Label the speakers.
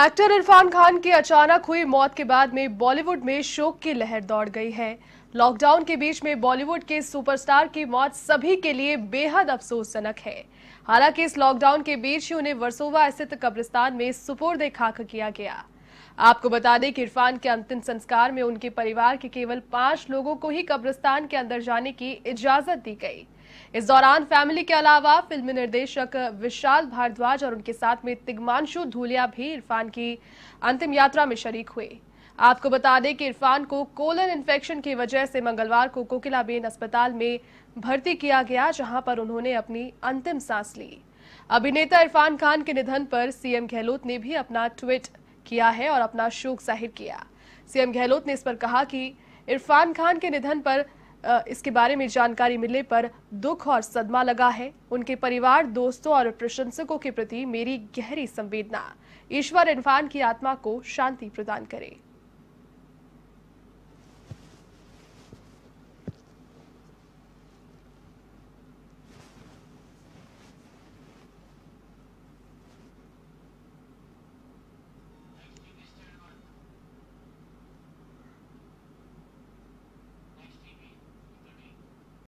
Speaker 1: actor Irfan Khan की अचानक हुई मौत के बाद में बॉलीवुड में शोक की लहर दौड़ गई है लॉकडाउन के बीच में बॉलीवुड के सुपरस्टार की मौत सभी के लिए बेहद अफसोसजनक है हालांकि इस लॉकडाउन के बीच ही उन्हें वर्सोवा स्थित कब्रिस्तान में सुपुर्द खाक किया गया आपको बता दें कि इरफान के अंतिम संस्कार में उनके परिवार के केवल पांच लोगों को ही कब्रिस्तान के अंदर जाने की इजाजत दी गई इस दौरान फैमिली के अलावा फिल्म निर्देशक विशाल भारद्वाज और उनके साथ में तिग्मांशु धूलिया भी इरफान की अंतिम यात्रा में शरीक हुए आपको बता दें कि इरफान को कोलन इन्फेक्शन की वजह से मंगलवार को कोकिलाबेन अस्पताल में भर्ती किया गया जहां पर उन्होंने अपनी अंतिम सांस ली अभिनेता इरफान खान के निधन पर सीएम गहलोत ने भी अपना ट्वीट किया है और अपना शोक जाहिर किया सीएम गहलोत ने इस पर कहा कि इरफान खान के निधन पर इसके बारे में जानकारी मिलने पर दुख और सदमा लगा है उनके परिवार दोस्तों और प्रशंसकों के प्रति मेरी गहरी संवेदना ईश्वर इरफान की आत्मा को शांति प्रदान करे